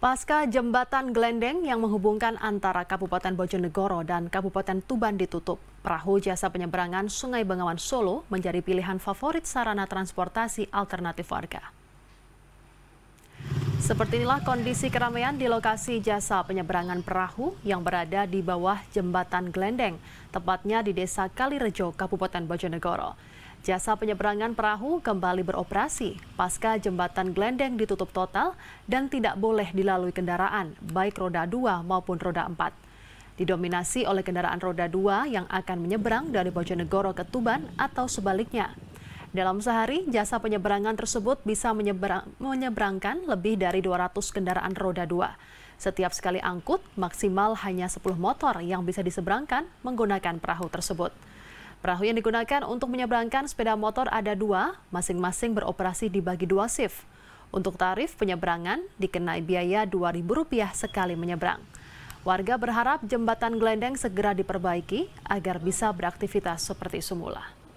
Pasca jembatan Glendeng yang menghubungkan antara Kabupaten Bojonegoro dan Kabupaten Tuban ditutup, perahu jasa penyeberangan Sungai Bengawan Solo menjadi pilihan favorit sarana transportasi alternatif warga. Seperti inilah kondisi keramaian di lokasi jasa penyeberangan perahu yang berada di bawah jembatan Glendeng, tepatnya di Desa Kalirejo, Kabupaten Bojonegoro. Jasa penyeberangan perahu kembali beroperasi pasca jembatan Glendeng ditutup total dan tidak boleh dilalui kendaraan, baik roda 2 maupun roda 4. Didominasi oleh kendaraan roda 2 yang akan menyeberang dari Bojonegoro ke Tuban atau sebaliknya. Dalam sehari, jasa penyeberangan tersebut bisa menyeberang, menyeberangkan lebih dari 200 kendaraan roda 2. Setiap sekali angkut, maksimal hanya 10 motor yang bisa diseberangkan menggunakan perahu tersebut. Perahu yang digunakan untuk menyeberangkan sepeda motor ada dua, masing-masing beroperasi dibagi dua shift. Untuk tarif penyeberangan dikenai biaya Rp2.000 sekali menyeberang. Warga berharap jembatan Glendeng segera diperbaiki agar bisa beraktivitas seperti semula.